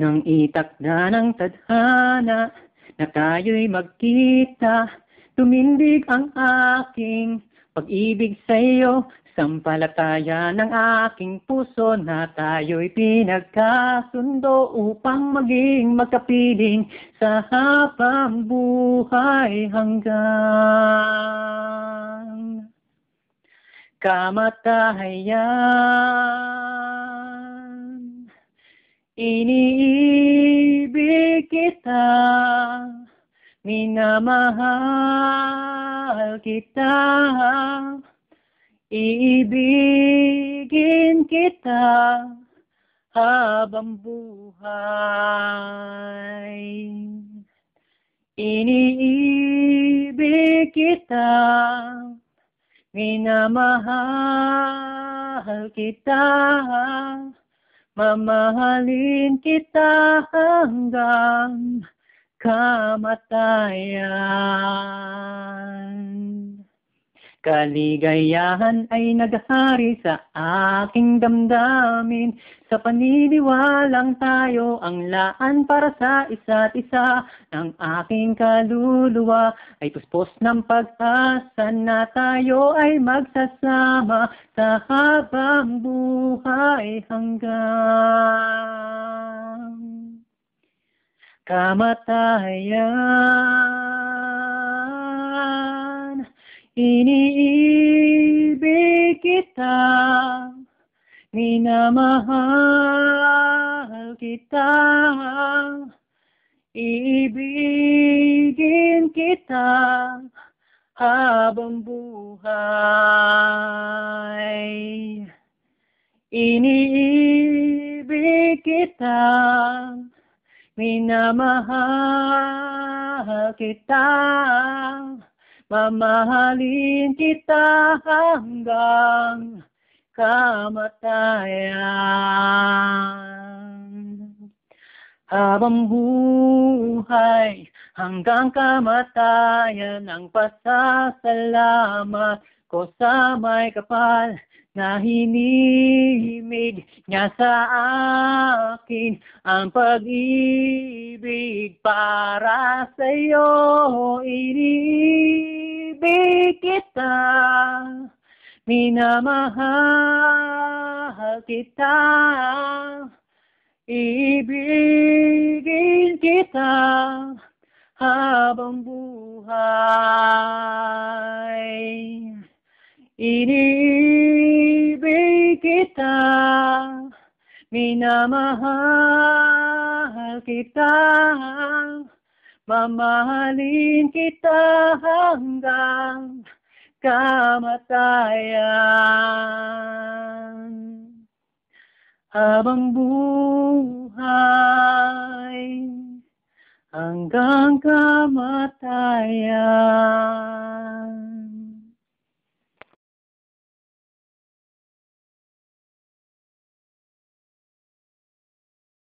Nang itakda ng tadhana na tayo'y magkita, tumindig ang aking pag-ibig sa'yo, sampalataya ng aking puso na tayo'y pinagkasundo upang maging magkapiling sa habang buhay hanggang kamatayan. Iniibig kita, minamahal kita, iibigin kita habang buhay. Iniibig kita, minamahal kita, Mamahalin kita hanggang kamatayan. Kaligayahan ay naghahari sa aking damdamin Sa paniniwalang tayo ang laan para sa isa't isa Ng aking kaluluwa ay puspos ng pag-asa Na tayo ay magsasama sa habang buhay hanggang Kamatayan Iniibig kita, minamahal kita, iibigin kita habang buhay. Iniibig kita, minamahal kita, Mamahalin kita hanggang kamatayan. Habang buhay hanggang kamatayan ang pasasalamat ko sa may kapal Nahimig niya sa akin ang pag-ibig para sa'yo. Iniibig kita, minamahal kita. Ibigin kita habang buhay. Iniibig minamahal kita, mamahalin kita hanggang kamatayan. Habang buhay, hanggang kamatayan.